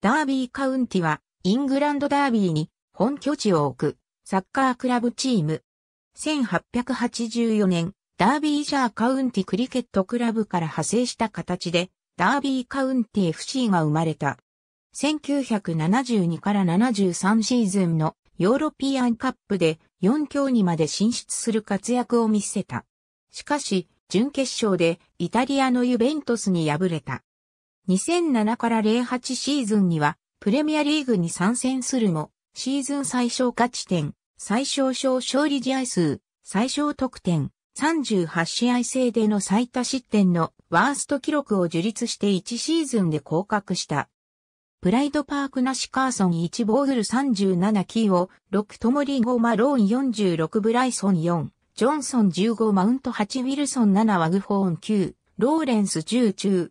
ダービーカウンティは、イングランドダービーに本拠地を置くサッカークラブチーム。1884年、ダービージャーカウンティクリケットクラブから派生した形で、ダービーカウンティ FC が生まれた。1972から73シーズンのヨーロピアンカップで4強にまで進出する活躍を見せた。しかし、準決勝でイタリアのユベントスに敗れた。2007から08シーズンにはプレミアリーグに参戦するも、シーズン最小勝ち点、最小勝勝利試合数、最小得点、38試合制での最多失点のワースト記録を樹立して1シーズンで降格した。プライドパークナシカーソン1ボーグル37キーを6トモリーマローン46ブライソン4、ジョンソン15マウント8ウィルソン7ワグフォーン9、ローレンス10中、